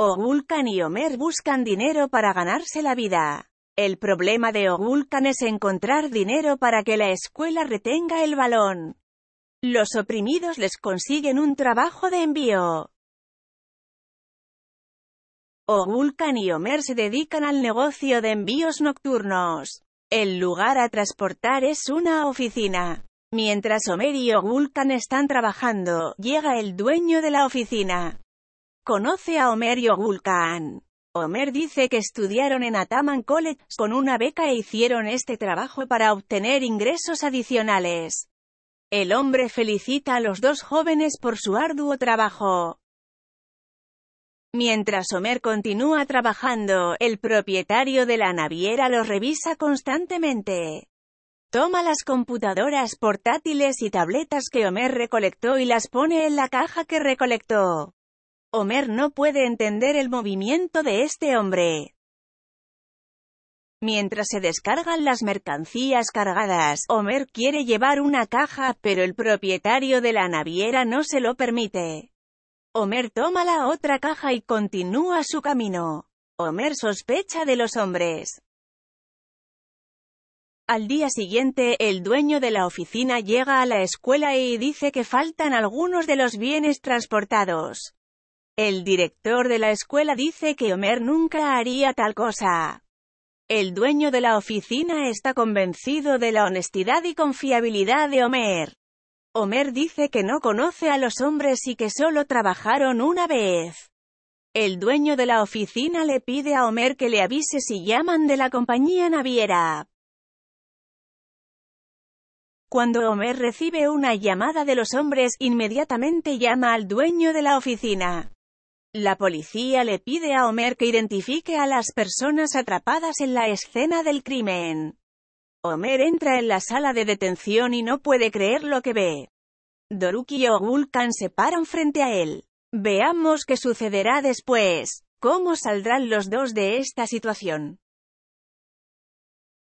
Ogulcan y Homer buscan dinero para ganarse la vida. El problema de Ogulcan es encontrar dinero para que la escuela retenga el balón. Los oprimidos les consiguen un trabajo de envío. Ogulcan y Omer se dedican al negocio de envíos nocturnos. El lugar a transportar es una oficina. Mientras Omer y Ogulcan están trabajando, llega el dueño de la oficina. Conoce a Homer y vulcan Homer dice que estudiaron en Ataman College, con una beca e hicieron este trabajo para obtener ingresos adicionales. El hombre felicita a los dos jóvenes por su arduo trabajo. Mientras Homer continúa trabajando, el propietario de la naviera los revisa constantemente. Toma las computadoras portátiles y tabletas que Homer recolectó y las pone en la caja que recolectó. Homer no puede entender el movimiento de este hombre. Mientras se descargan las mercancías cargadas, Homer quiere llevar una caja, pero el propietario de la naviera no se lo permite. Homer toma la otra caja y continúa su camino. Homer sospecha de los hombres. Al día siguiente, el dueño de la oficina llega a la escuela y dice que faltan algunos de los bienes transportados. El director de la escuela dice que Homer nunca haría tal cosa. El dueño de la oficina está convencido de la honestidad y confiabilidad de Homer. Homer dice que no conoce a los hombres y que solo trabajaron una vez. El dueño de la oficina le pide a Homer que le avise si llaman de la compañía naviera. Cuando Homer recibe una llamada de los hombres, inmediatamente llama al dueño de la oficina. La policía le pide a Homer que identifique a las personas atrapadas en la escena del crimen. Homer entra en la sala de detención y no puede creer lo que ve. Doruki y Ogulkan se paran frente a él. Veamos qué sucederá después. ¿Cómo saldrán los dos de esta situación?